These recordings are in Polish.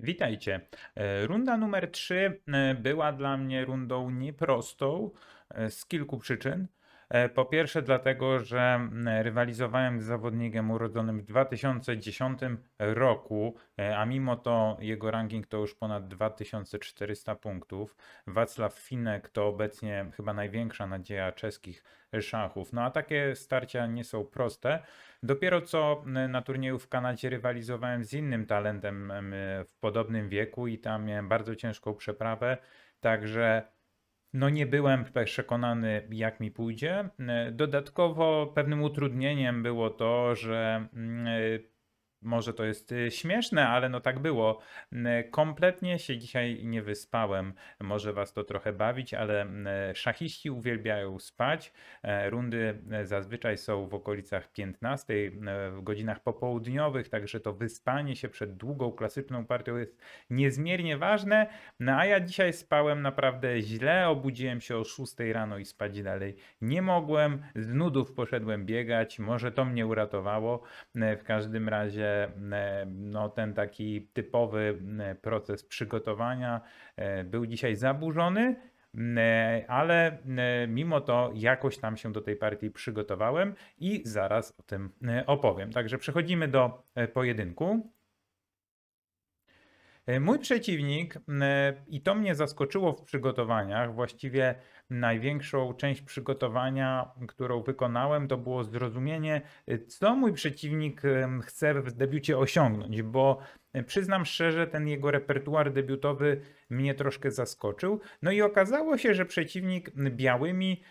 Witajcie. E, runda numer 3 e, była dla mnie rundą nieprostą e, z kilku przyczyn. E, po pierwsze, dlatego, że mm, rywalizowałem z zawodnikiem urodzonym w 2010 roku, e, a mimo to jego ranking to już ponad 2400 punktów. Wacław Finek to obecnie chyba największa nadzieja czeskich szachów. No a takie starcia nie są proste. Dopiero co mm, na turnieju w Kanadzie rywalizowałem z innym talentem mm, w podobnym wieku i tam miałem bardzo ciężką przeprawę. Także no nie byłem tak przekonany, jak mi pójdzie. Dodatkowo pewnym utrudnieniem było to, że mm, może to jest y, śmieszne, ale no tak było. Kompletnie się dzisiaj nie wyspałem. Może was to trochę bawić, ale szachiści uwielbiają spać. E, rundy e, zazwyczaj są w okolicach 15, e, w godzinach popołudniowych, także to wyspanie się przed długą, klasyczną partią jest niezmiernie ważne. No a ja dzisiaj spałem naprawdę źle, obudziłem się o 6 rano i spać dalej nie mogłem. Z nudów poszedłem biegać, może to mnie uratowało. W każdym razie E, no, ten taki typowy e, proces przygotowania e, był dzisiaj zaburzony, ale mimo to jakoś tam się do tej partii przygotowałem i zaraz o tym opowiem. Także przechodzimy do pojedynku. E, mój przeciwnik, e, i to mnie zaskoczyło w przygotowaniach, właściwie największą część przygotowania, którą wykonałem, to było zrozumienie, e, co mój przeciwnik chce w debiucie osiągnąć, bo przyznam szczerze, ten jego repertuar debiutowy mnie troszkę zaskoczył. No i okazało się, że przeciwnik białymi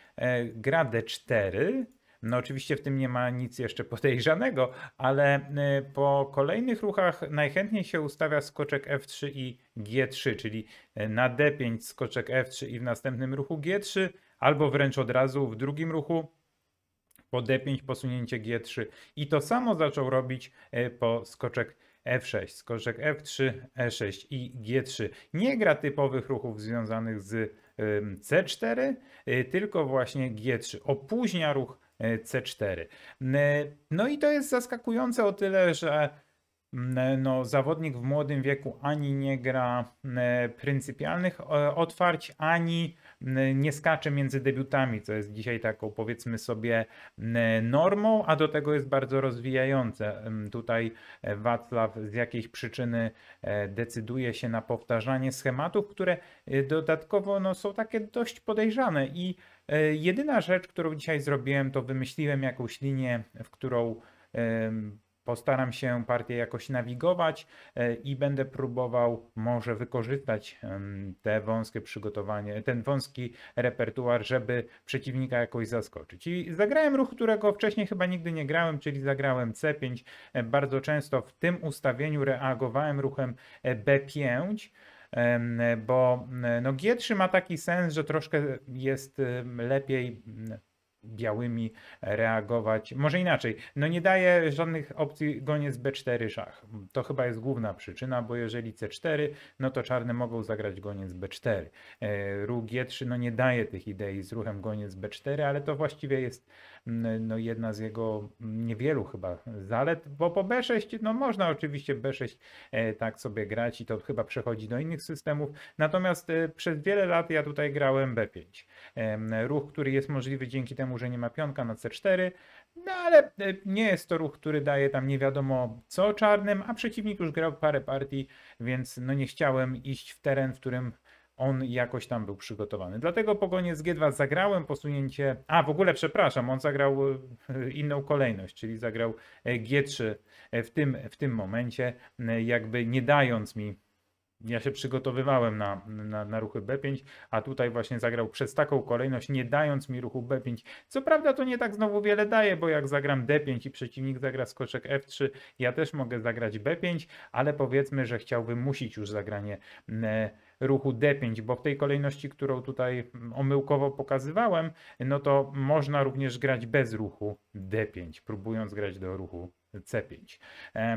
gra D4, no oczywiście w tym nie ma nic jeszcze podejrzanego, ale y, po kolejnych ruchach najchętniej się ustawia skoczek F3 i G3, czyli y, na D5 skoczek F3 i w następnym ruchu G3, albo wręcz od razu w drugim ruchu po D5 posunięcie G3 i to samo zaczął robić y, po skoczek F6, skoczek F3, E6 i G3. Nie gra typowych ruchów związanych z C4, tylko właśnie G3. Opóźnia ruch C4. E, no i to jest zaskakujące o tyle, że e, no, zawodnik w młodym wieku ani nie gra e, pryncypialnych otwarć, ani nie skacze między debiutami, co jest dzisiaj taką powiedzmy sobie normą, a do tego jest bardzo rozwijające. Tutaj e, Wacław z jakiejś przyczyny e, decyduje się na powtarzanie schematów, które e, dodatkowo no, są takie dość podejrzane i Jedyna rzecz, którą dzisiaj zrobiłem, to wymyśliłem jakąś linię, w którą Postaram się partię jakoś nawigować e, i będę próbował może wykorzystać te wąskie przygotowanie, ten wąski repertuar, żeby przeciwnika jakoś zaskoczyć. I zagrałem ruch, którego wcześniej chyba nigdy nie grałem, czyli zagrałem C5. E, bardzo często w tym ustawieniu reagowałem ruchem e, B5 bo no G3 ma taki sens, że troszkę jest lepiej białymi reagować. Może inaczej, no nie daje żadnych opcji goniec b4 szach. To chyba jest główna przyczyna, bo jeżeli c4, no to czarne mogą zagrać goniec b4. E, ruch g3 no nie daje tych idei z ruchem goniec b4, ale to właściwie jest mm, no jedna z jego mm, niewielu chyba zalet, bo po b6, no można oczywiście b6 e, tak sobie grać i to chyba przechodzi do innych systemów, natomiast e, przez wiele lat ja tutaj grałem b5. Ruch, który jest możliwy dzięki temu, że nie ma pionka na C4, no ale e, nie jest to ruch, który daje tam nie wiadomo co czarnym, a przeciwnik już grał parę partii, więc no nie chciałem iść w teren, w którym on jakoś tam był przygotowany. Dlatego pogonie z G2 zagrałem posunięcie. A w ogóle, przepraszam, on zagrał e, inną kolejność, czyli zagrał e, G3 w tym, w tym momencie, jakby nie dając mi ja się przygotowywałem na, na, na, ruchy B5, a tutaj właśnie zagrał przez taką kolejność, nie dając mi ruchu B5. Co prawda to nie tak znowu wiele daje, bo jak zagram D5 i przeciwnik zagra skoczek F3, ja też mogę zagrać B5, ale powiedzmy, że chciałbym musić już zagranie e, ruchu D5, bo w tej kolejności, którą tutaj omyłkowo pokazywałem, no to można również grać bez ruchu D5, próbując grać do ruchu C5.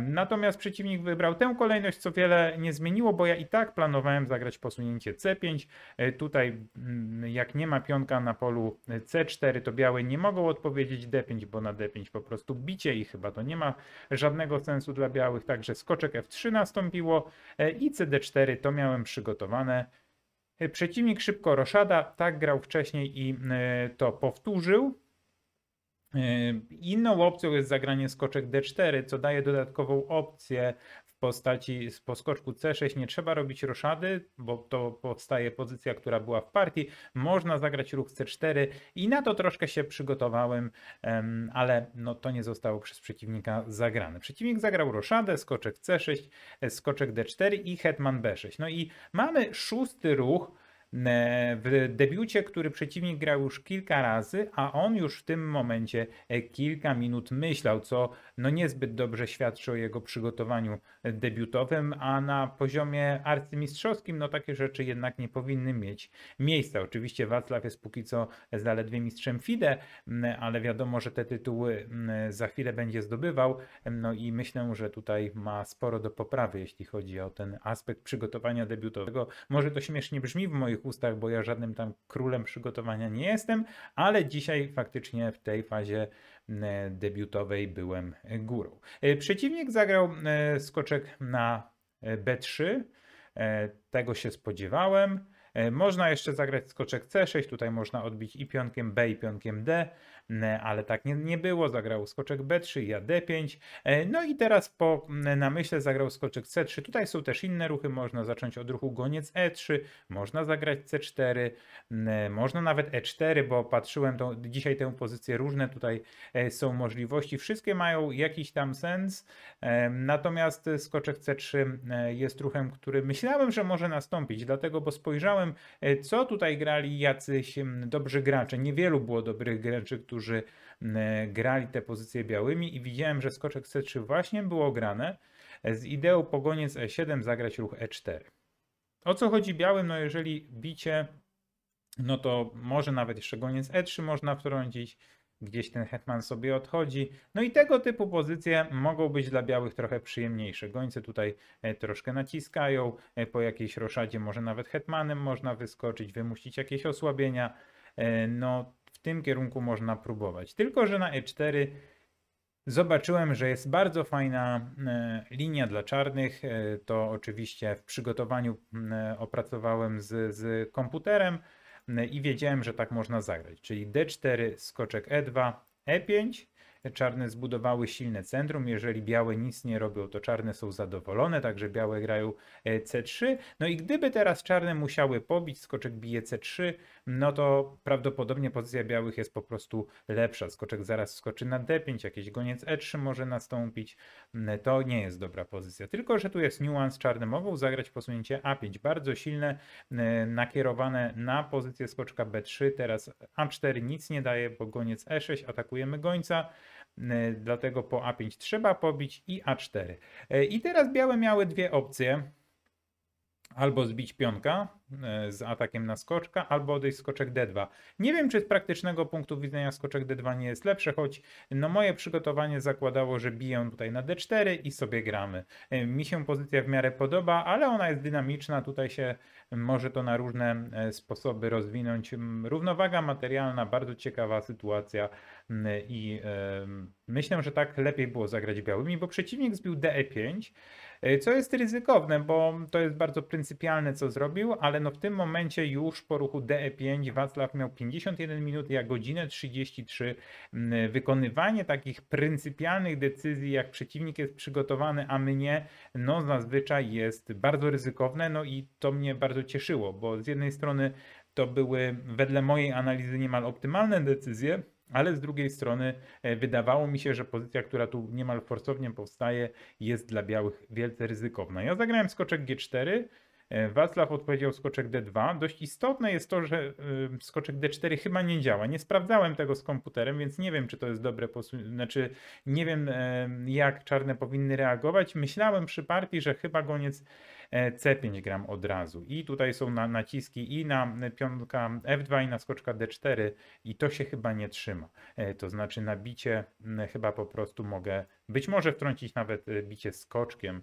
Natomiast przeciwnik wybrał tę kolejność, co wiele nie zmieniło, bo ja i tak planowałem zagrać posunięcie C5. E, tutaj mm, jak nie ma pionka na polu C4, to białe nie mogą odpowiedzieć D5, bo na D5 po prostu bicie i chyba to nie ma żadnego sensu dla białych. Także skoczek F3 nastąpiło e, i CD4 to miałem przygotowane. E, przeciwnik szybko roszada, tak grał wcześniej i to powtórzył. E, inną opcją jest zagranie skoczek D4, co daje dodatkową opcję w postaci po skoczku C6. Nie trzeba robić roszady, bo to powstaje pozycja, która była w partii. Można zagrać ruch C4 i na to troszkę się przygotowałem, ale no to nie zostało przez przeciwnika zagrane. Przeciwnik zagrał roszadę, skoczek C6, e, skoczek D4 i hetman B6. No i mamy szósty ruch E, w debiucie, który przeciwnik grał już kilka razy, a on już w tym momencie e, kilka minut myślał, co no niezbyt dobrze świadczy o jego przygotowaniu debiutowym, a na poziomie arcymistrzowskim no takie rzeczy jednak nie powinny mieć miejsca. Oczywiście Wacław jest póki co zaledwie mistrzem FIDE, ale wiadomo, że te tytuły za chwilę będzie zdobywał, no i myślę, że tutaj ma sporo do poprawy, jeśli chodzi o ten aspekt przygotowania debiutowego. Może to śmiesznie brzmi w moich cudzych ustach, bo ja żadnym tam królem przygotowania nie jestem, ale dzisiaj faktycznie w tej fazie debiutowej byłem górą. E, przeciwnik zagrał e, skoczek na e, B3, tego się spodziewałem. Można jeszcze zagrać skoczek C6, tutaj można odbić i pionkiem B i pionkiem D, ale tak nie, nie było. Zagrał skoczek B3, ja D5. E, no i teraz po namyśle zagrał skoczek C3. Tutaj są też inne ruchy. Można zacząć od ruchu goniec E3, można zagrać C4, można nawet E4, bo patrzyłem to, dzisiaj tę pozycję różne tutaj e, są możliwości. Wszystkie mają jakiś tam sens. E, natomiast skoczek C3 jest ruchem, który myślałem, że może nastąpić, dlatego, bo spojrzałem, co tutaj grali jacyś dobrzy gracze. Niewielu było dobrych graczy, którzy którzy grali te pozycje białymi i widziałem, że skoczek C3 właśnie było grane e, z ideą pogoniec E7 zagrać ruch E4. O co chodzi białym? No jeżeli bicie, no to może nawet jeszcze goniec E3 można wtrącić, gdzieś ten hetman sobie odchodzi. No i tego typu pozycje mogą być dla białych trochę przyjemniejsze. Gońce tutaj e, troszkę naciskają, e, po jakiejś roszadzie może nawet hetmanem można wyskoczyć, wymusić jakieś osłabienia. No tym kierunku można próbować. Tylko, że na E4 zobaczyłem, że jest bardzo fajna e, linia dla czarnych. E, to oczywiście w przygotowaniu e, opracowałem z, z komputerem i wiedziałem, że tak można zagrać. Czyli D4, skoczek E2, E5 Czarne zbudowały silne centrum. Jeżeli białe nic nie robią, to czarne są zadowolone, także białe grają e, C3. No i gdyby teraz czarne musiały pobić, skoczek bije C3, no to prawdopodobnie pozycja białych jest po prostu lepsza. Skoczek zaraz skoczy na D5, jakiś goniec E3 może nastąpić. E, to nie jest dobra pozycja. Tylko, że tu jest niuans. Czarne mogą zagrać posunięcie A5, bardzo silne, e, nakierowane na pozycję skoczka B3. Teraz A4 nic nie daje, bo goniec E6, atakujemy gońca. E, dlatego po A5 trzeba pobić i A4. E, I teraz białe miały dwie opcje. Albo zbić pionka e, z atakiem na skoczka, albo odejść skoczek D2. Nie wiem, czy z praktycznego punktu widzenia skoczek D2 nie jest lepsze, choć no moje przygotowanie zakładało, że biję tutaj na D4 i sobie gramy. Mi się pozycja w miarę podoba, ale ona jest dynamiczna, tutaj się może to na różne sposoby rozwinąć. Mm, równowaga materialna, bardzo ciekawa sytuacja. I myślę, że tak lepiej było zagrać białymi, bo przeciwnik zbił DE5, e, co jest ryzykowne, bo to jest bardzo pryncypialne, co zrobił, ale no w tym momencie już po ruchu DE5 Wacław miał 51 minut, jak godzinę 33. Wykonywanie takich pryncypialnych decyzji, jak przeciwnik jest przygotowany, a my nie, no zazwyczaj jest bardzo ryzykowne, no i to mnie bardzo cieszyło, bo z jednej strony to były wedle mojej analizy niemal optymalne decyzje, ale z drugiej strony e, wydawało mi się, że pozycja, która tu niemal forsownie powstaje, jest dla białych wielce ryzykowna. Ja zagrałem skoczek G4, E, Wacław odpowiedział skoczek D2. Dość istotne jest to, że skoczek D4 chyba nie działa. Nie sprawdzałem tego z komputerem, więc nie wiem, czy to jest dobre posunięcie. Znaczy, nie wiem, jak czarne powinny reagować. Myślałem przy partii, że chyba goniec e, C5 gram od razu. I tutaj są na, naciski i na pionka F2 i na skoczka D4 i to się chyba nie trzyma. E, to znaczy na bicie chyba po prostu mogę być może wtrącić nawet bicie skoczkiem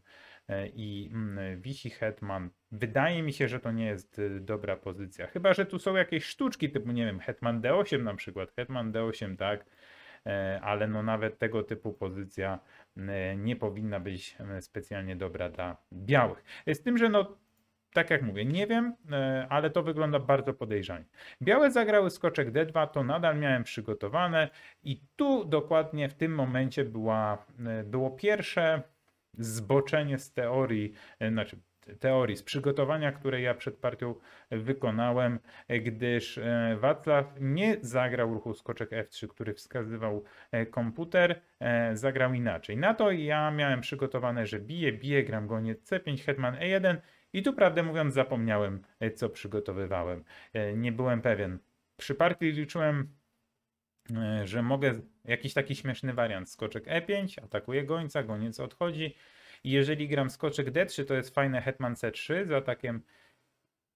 E, i mm, wisi hetman. Wydaje mi się, że to nie jest y, dobra pozycja. Chyba, że tu są jakieś sztuczki typu, nie wiem, hetman d8 na przykład, hetman d8, tak, e, ale no nawet tego typu pozycja e, nie powinna być specjalnie dobra dla białych. Z tym, że no tak jak mówię, nie wiem, ale to wygląda bardzo podejrzanie. Białe zagrały skoczek D2, to nadal miałem przygotowane i tu dokładnie w tym momencie była, było pierwsze zboczenie z teorii, e, znaczy teorii, z przygotowania, które ja przed partią wykonałem, gdyż e, Wacław nie zagrał ruchu skoczek F3, który wskazywał e, komputer, zagrał inaczej. Na to ja miałem przygotowane, że bije, bije, gram gonie C5, hetman E1 i tu prawdę mówiąc zapomniałem, co przygotowywałem. Nie byłem pewien. Przy partii liczyłem E, że mogę jakiś taki śmieszny wariant. Skoczek E5, atakuje gońca, goniec odchodzi. I jeżeli gram skoczek D3, to jest fajne hetman C3 z atakiem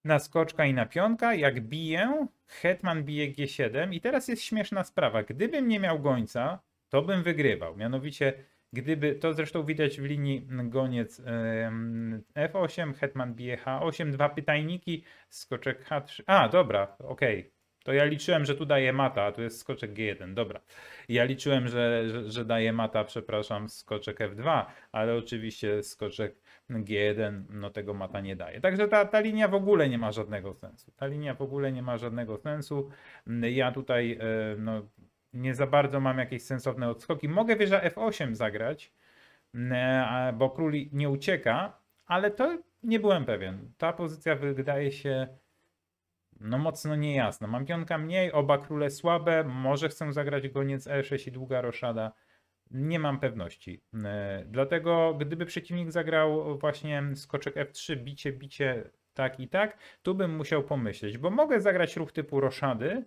na skoczka i na pionka. Jak biję, hetman bije G7 i teraz jest śmieszna sprawa. Gdybym nie miał gońca, to bym wygrywał. Mianowicie, gdyby, to zresztą widać w linii goniec F8, hetman bije H8, dwa pytajniki, skoczek H3. A, dobra, okej. Okay. To ja liczyłem, że tu daje mata, a tu jest skoczek G1, dobra. Ja liczyłem, że, że, że daje mata, przepraszam, skoczek F2, ale oczywiście skoczek G1 no tego mata nie daje. Także ta, ta linia w ogóle nie ma żadnego sensu. Ta linia w ogóle nie ma żadnego sensu. Ja tutaj e, no, nie za bardzo mam jakieś sensowne odskoki. Mogę wieża F8 zagrać, e, bo król nie ucieka, ale to nie byłem pewien. Ta pozycja wydaje się no mocno niejasno. Mam pionka mniej, oba króle słabe, może chcę zagrać goniec e6 i długa roszada. Nie mam pewności. E, dlatego gdyby przeciwnik zagrał właśnie skoczek f3, bicie, bicie tak i tak, tu bym musiał pomyśleć, bo mogę zagrać ruch typu roszady,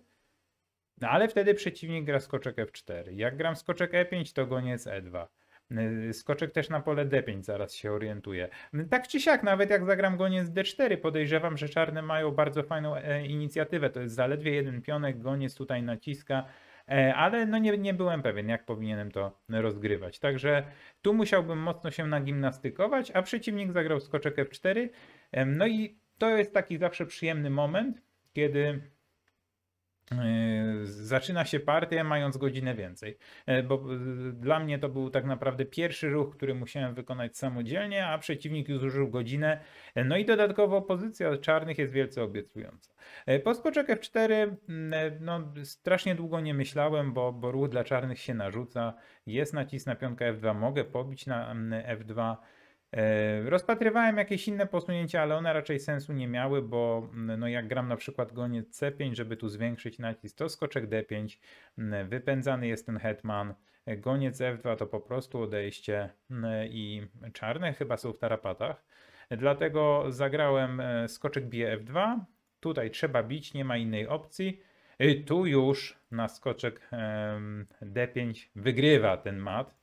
no ale wtedy przeciwnik gra skoczek f4. Jak gram skoczek e5, to goniec e2. Y, skoczek też na pole D5 zaraz się orientuje. Y, tak czy siak, nawet jak zagram goniec D4, podejrzewam, że czarne mają bardzo fajną e, inicjatywę. To jest zaledwie jeden pionek, goniec tutaj naciska e, ale no nie, nie byłem pewien, jak powinienem to rozgrywać. Także tu musiałbym mocno się nagimnastykować, a przeciwnik zagrał skoczek F4. E, no i to jest taki zawsze przyjemny moment, kiedy Yy, zaczyna się partia mając godzinę więcej, yy, bo yy, dla mnie to był tak naprawdę pierwszy ruch, który musiałem wykonać samodzielnie, a przeciwnik już zużył godzinę. No i dodatkowo pozycja czarnych jest wielce obiecująca. Po skoczek F4 no, strasznie długo nie myślałem, bo, bo ruch dla czarnych się narzuca. Jest nacisk na pionka F2, mogę pobić na F2. E, rozpatrywałem jakieś inne posunięcia, ale one raczej sensu nie miały, bo mm, no jak gram na przykład goniec C5, żeby tu zwiększyć nacisk, to skoczek D5, mm, wypędzany jest ten hetman, e, goniec F2 to po prostu odejście mm, i czarne chyba są w tarapatach. E, dlatego zagrałem skoczek bf F2, tutaj trzeba bić, nie ma innej opcji. I tu już na skoczek D5 wygrywa ten mat,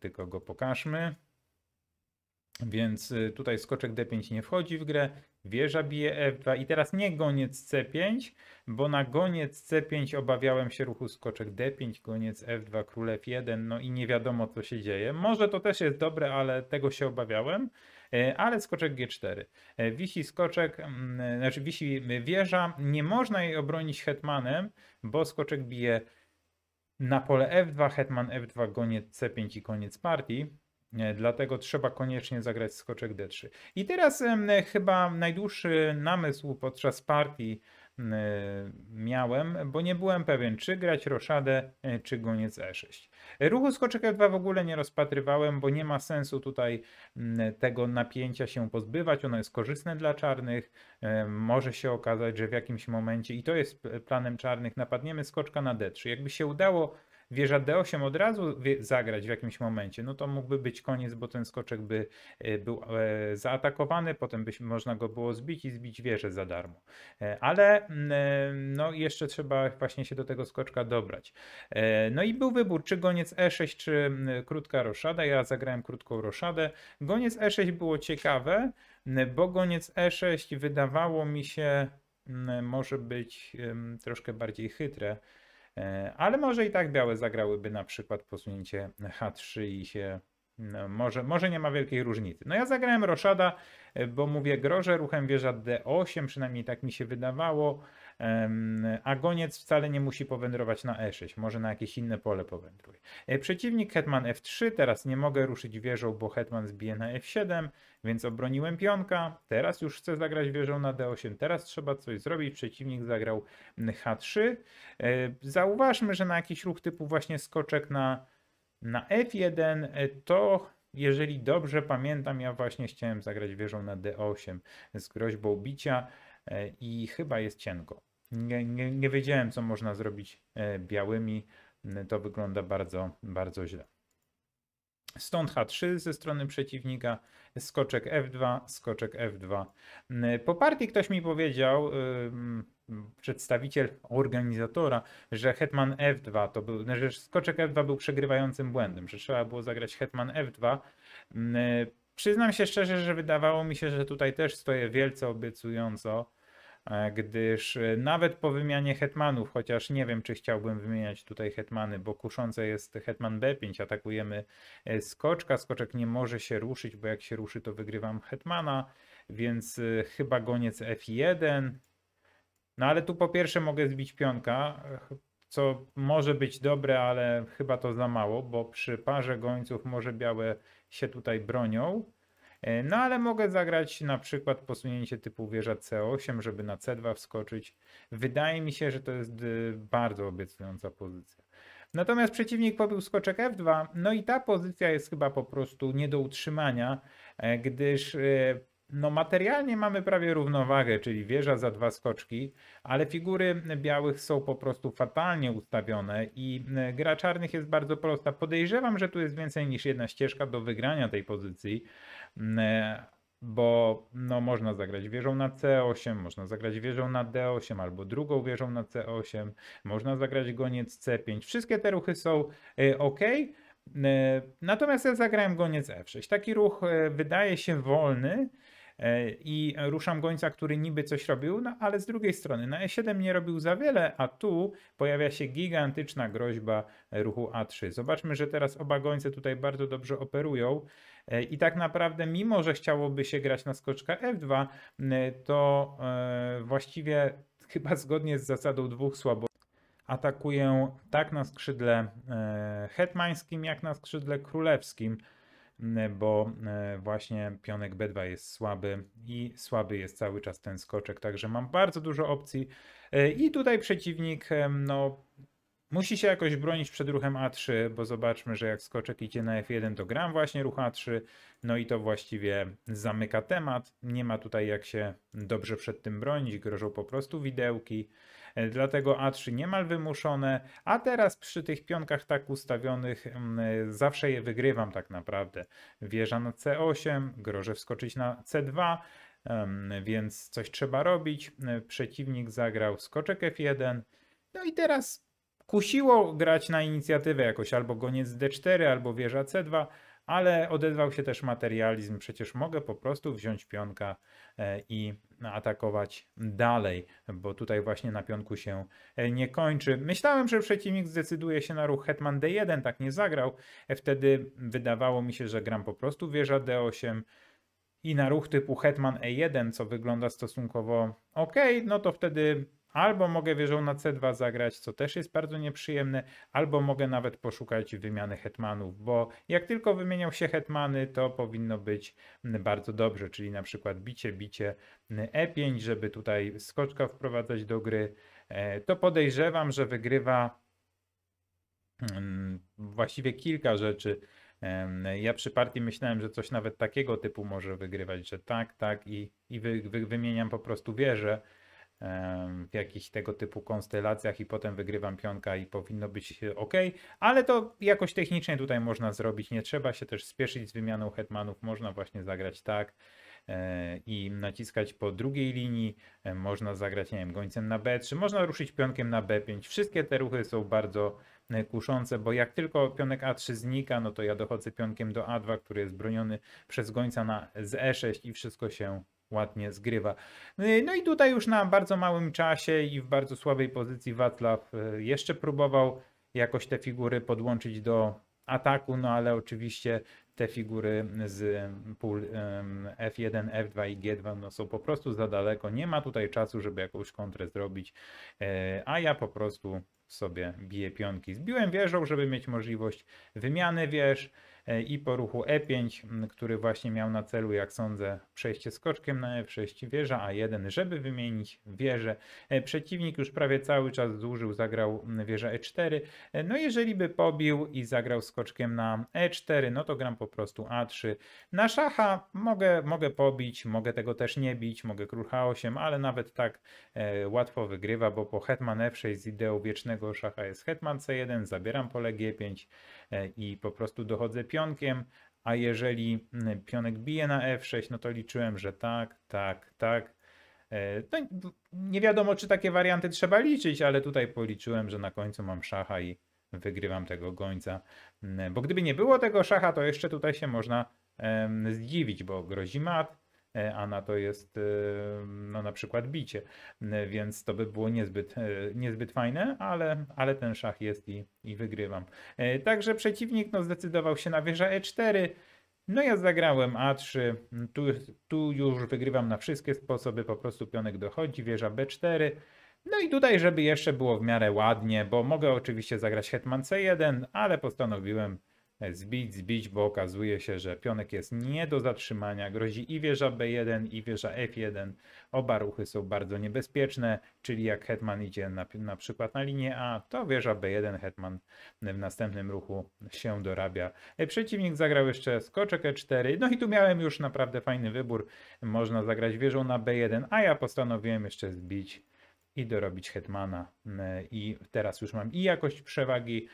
tylko go pokażmy. Więc y, tutaj skoczek d5 nie wchodzi w grę, wieża bije f2 i teraz nie goniec c5, bo na goniec c5 obawiałem się ruchu skoczek d5, goniec f2, król f1, no i nie wiadomo co się dzieje. Może to też jest dobre, ale tego się obawiałem, e, ale skoczek g4. E, wisi skoczek, mm, znaczy wisi y, wieża, nie można jej obronić hetmanem, bo skoczek bije na pole f2, hetman f2, goniec c5 i koniec partii. E, dlatego trzeba koniecznie zagrać skoczek D3. I teraz chyba najdłuższy namysł podczas partii e, miałem, bo nie byłem pewien, czy grać roszadę, e, czy goniec E6. Ruchu skoczek F2 w ogóle nie rozpatrywałem, bo nie ma sensu tutaj tego napięcia się pozbywać. Ono jest korzystne dla czarnych. Może się okazać, że w jakimś momencie, i to jest planem czarnych, napadniemy skoczka na D3. Jakby się udało wieża D8 od razu zagrać w jakimś momencie, no to mógłby być koniec, bo ten skoczek by e, był e, zaatakowany, potem by można go było zbić i zbić wieżę za darmo. E, ale mm, no jeszcze trzeba właśnie się do tego skoczka dobrać. No i był wybór, czy goniec E6, czy mm, krótka roszada. Ja zagrałem krótką roszadę. Goniec E6 było ciekawe, bo goniec E6 wydawało mi się może być troszkę bardziej chytre E, ale może i tak białe zagrałyby na przykład posunięcie H3 i się no, może, może nie ma wielkiej różnicy. No ja zagrałem Roszada, e, bo mówię grożę ruchem wieża D8, przynajmniej tak mi się wydawało. A goniec wcale nie musi powędrować na E6, może na jakieś inne pole powędruje. E, przeciwnik hetman F3, teraz nie mogę ruszyć wieżą, bo hetman zbije na F7, więc obroniłem pionka. Teraz już chcę zagrać wieżą na D8, teraz trzeba coś zrobić. Przeciwnik zagrał H3. E, zauważmy, że na jakiś ruch typu właśnie skoczek na, na F1 e, to jeżeli dobrze pamiętam, ja właśnie chciałem zagrać wieżą na D8 z groźbą bicia i chyba jest cienko nie, nie, nie wiedziałem, co można zrobić e, białymi. To wygląda bardzo, bardzo źle. Stąd H3 ze strony przeciwnika, skoczek F2, skoczek F2. Po partii ktoś mi powiedział, y, przedstawiciel organizatora, że hetman F2 to był, że skoczek F2 był przegrywającym błędem, że trzeba było zagrać hetman F2. Przyznam się szczerze, że wydawało mi się, że tutaj też stoję wielce obiecująco E, gdyż e, nawet po wymianie hetmanów, chociaż nie wiem, czy chciałbym wymieniać tutaj hetmany, bo kuszące jest hetman b5, atakujemy e, skoczka, skoczek nie może się ruszyć, bo jak się ruszy, to wygrywam hetmana, więc chyba goniec f1, no ale tu po pierwsze mogę zbić pionka, co może być dobre, ale chyba to za mało, bo przy parze gońców może białe się tutaj bronią. E, no ale mogę zagrać na przykład posunięcie typu wieża C8, żeby na C2 wskoczyć. Wydaje mi się, że to jest y, bardzo obiecująca pozycja. Natomiast przeciwnik pobił skoczek F2, no i ta pozycja jest chyba po prostu nie do utrzymania, e, gdyż e, no materialnie mamy prawie równowagę, czyli wieża za dwa skoczki, ale figury białych są po prostu fatalnie ustawione i e, gra czarnych jest bardzo prosta. Podejrzewam, że tu jest więcej niż jedna ścieżka do wygrania tej pozycji, e, bo no, można zagrać wieżą na C8, można zagrać wieżą na D8 albo drugą wieżą na C8, można zagrać goniec C5. Wszystkie te ruchy są e, ok, Natomiast ja zagrałem goniec F6. Taki ruch wydaje się wolny, E, I ruszam gońca, który niby coś robił, no ale z drugiej strony na E7 nie robił za wiele, a tu pojawia się gigantyczna groźba ruchu A3. Zobaczmy, że teraz oba gońce tutaj bardzo dobrze operują. E, I tak naprawdę, mimo że chciałoby się grać na skoczka F2, e, to właściwie chyba zgodnie z zasadą dwóch słabo atakuję tak na skrzydle hetmańskim, jak na skrzydle królewskim. E, bo e, właśnie pionek B2 jest słaby i słaby jest cały czas ten skoczek, także mam bardzo dużo opcji e, i tutaj przeciwnik no Musi się jakoś bronić przed ruchem A3, bo zobaczmy, że jak skoczek idzie na F1, to gram właśnie ruch A3, no i to właściwie zamyka temat. Nie ma tutaj jak się dobrze przed tym bronić, grożą po prostu widełki. E, dlatego A3 niemal wymuszone, a teraz przy tych pionkach tak ustawionych mm, e, zawsze je wygrywam tak naprawdę. Wieża na C8, grożę wskoczyć na C2, więc coś trzeba robić. E, przeciwnik zagrał skoczek F1. No i teraz kusiło grać na inicjatywę jakoś, albo goniec D4, albo wieża C2, ale odezwał się też materializm. Przecież mogę po prostu wziąć pionka e, i atakować dalej, bo tutaj właśnie na pionku się e, nie kończy. Myślałem, że przeciwnik zdecyduje się na ruch Hetman D1, tak nie zagrał. E, wtedy wydawało mi się, że gram po prostu wieża D8 i na ruch typu Hetman E1, co wygląda stosunkowo ok, no to wtedy Albo mogę wieżą na C2 zagrać, co też jest bardzo nieprzyjemne, albo mogę nawet poszukać wymiany hetmanów, bo jak tylko wymienią się hetmany, to powinno być bardzo dobrze, czyli na przykład bicie, bicie E5, żeby tutaj skoczka wprowadzać do gry, e, to podejrzewam, że wygrywa mm, właściwie kilka rzeczy. E, ja przy partii myślałem, że coś nawet takiego typu może wygrywać, że tak, tak i, i wy, wy, wymieniam po prostu wieżę w jakichś tego typu konstelacjach i potem wygrywam pionka i powinno być ok, ale to jakoś technicznie tutaj można zrobić, nie trzeba się też spieszyć z wymianą hetmanów, można właśnie zagrać tak e, i naciskać po drugiej linii, e, można zagrać, nie wiem, gońcem na B3, można ruszyć pionkiem na B5, wszystkie te ruchy są bardzo e, kuszące, bo jak tylko pionek A3 znika, no to ja dochodzę pionkiem do A2, który jest broniony przez gońca na, z E6 i wszystko się ładnie zgrywa. Y, no i tutaj już na bardzo małym czasie i w bardzo słabej pozycji Wacław y, jeszcze próbował jakoś te figury podłączyć do ataku, no ale oczywiście te figury z pól F1, F2 i G2 no są po prostu za daleko. Nie ma tutaj czasu, żeby jakąś kontrę zrobić, y, a ja po prostu sobie biję pionki. Zbiłem wieżą, żeby mieć możliwość wymiany wież. E, i po ruchu E5, który właśnie miał na celu, jak sądzę, przejście skoczkiem na F6 wieża A1, żeby wymienić wieżę. E, przeciwnik już prawie cały czas zużył, zagrał wieżę E4. E, no jeżeli by pobił i zagrał skoczkiem na E4, no to gram po prostu A3. Na szacha mogę, mogę pobić, mogę tego też nie bić, mogę król H8, ale nawet tak łatwo wygrywa, bo po hetman F6 z ideą wiecznego szacha jest hetman C1, zabieram pole G5 i po prostu dochodzę pionkiem, a jeżeli mm, pionek bije na f6, no to liczyłem, że tak, tak, tak. E, no, nie wiadomo, czy takie warianty trzeba liczyć, ale tutaj policzyłem, że na końcu mam szacha i wygrywam tego gońca. Mm, bo gdyby nie było tego szacha, to jeszcze tutaj się można zdziwić, bo grozi mat. E, a na to jest y, no, na przykład bicie, y, więc to by było niezbyt, y, niezbyt fajne, ale, ale ten szach jest i, i wygrywam. E, także przeciwnik no, zdecydował się na wieża E4. No ja zagrałem A3, tu, tu już wygrywam na wszystkie sposoby, po prostu pionek dochodzi, wieża B4. No i tutaj, żeby jeszcze było w miarę ładnie, bo mogę oczywiście zagrać hetman C1, ale postanowiłem zbić, zbić, bo okazuje się, że pionek jest nie do zatrzymania. Grozi i wieża B1, i wieża F1. Oba ruchy są bardzo niebezpieczne, czyli jak hetman idzie na, na przykład na linię A, to wieża B1 hetman w następnym ruchu się dorabia. E, przeciwnik zagrał jeszcze skoczek E4, no i tu miałem już naprawdę fajny wybór. Można zagrać wieżą na B1, a ja postanowiłem jeszcze zbić i dorobić Hetmana. I teraz już mam i jakość przewagi,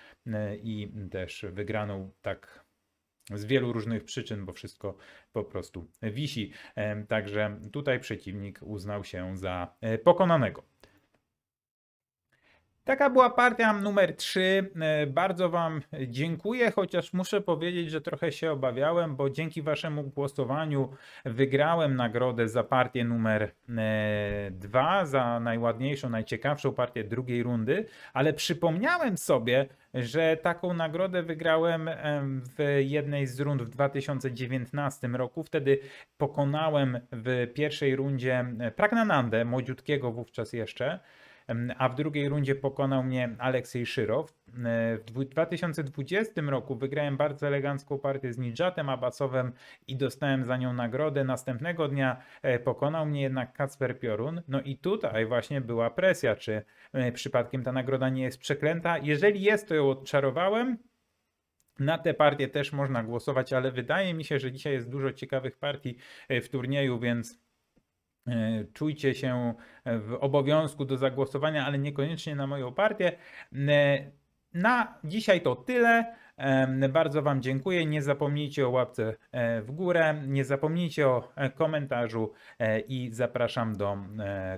i też wygraną tak z wielu różnych przyczyn, bo wszystko po prostu wisi. Także tutaj przeciwnik uznał się za e, pokonanego. Taka była partia numer 3. E, bardzo Wam dziękuję, chociaż muszę powiedzieć, że trochę się obawiałem, bo dzięki Waszemu głosowaniu wygrałem nagrodę za partię numer 2, e, za najładniejszą, najciekawszą partię drugiej rundy, ale przypomniałem sobie, że taką nagrodę wygrałem e, w jednej z rund w 2019 roku. Wtedy pokonałem w pierwszej rundzie Pragnanandę, młodziutkiego wówczas jeszcze a w drugiej rundzie pokonał mnie Aleksiej Szyrow. E, w 2020 roku wygrałem bardzo elegancką partię z Nidżatem Abbasowem i dostałem za nią nagrodę. Następnego dnia e, pokonał mnie jednak Kacper Piorun. No i tutaj właśnie była presja, czy e, przypadkiem ta nagroda nie jest przeklęta. Jeżeli jest, to ją odczarowałem. Na tę partię też można głosować, ale wydaje mi się, że dzisiaj jest dużo ciekawych partii w turnieju, więc E, czujcie się e, w obowiązku do zagłosowania, ale niekoniecznie na moją partię. E, na dzisiaj to tyle. Bardzo Wam dziękuję. Nie zapomnijcie o łapce w górę, nie zapomnijcie o komentarzu i zapraszam do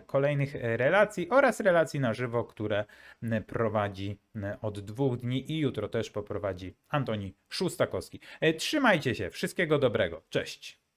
kolejnych relacji oraz relacji na żywo, które prowadzi od dwóch dni i jutro też poprowadzi Antoni Szustakowski. Trzymajcie się, wszystkiego dobrego. Cześć.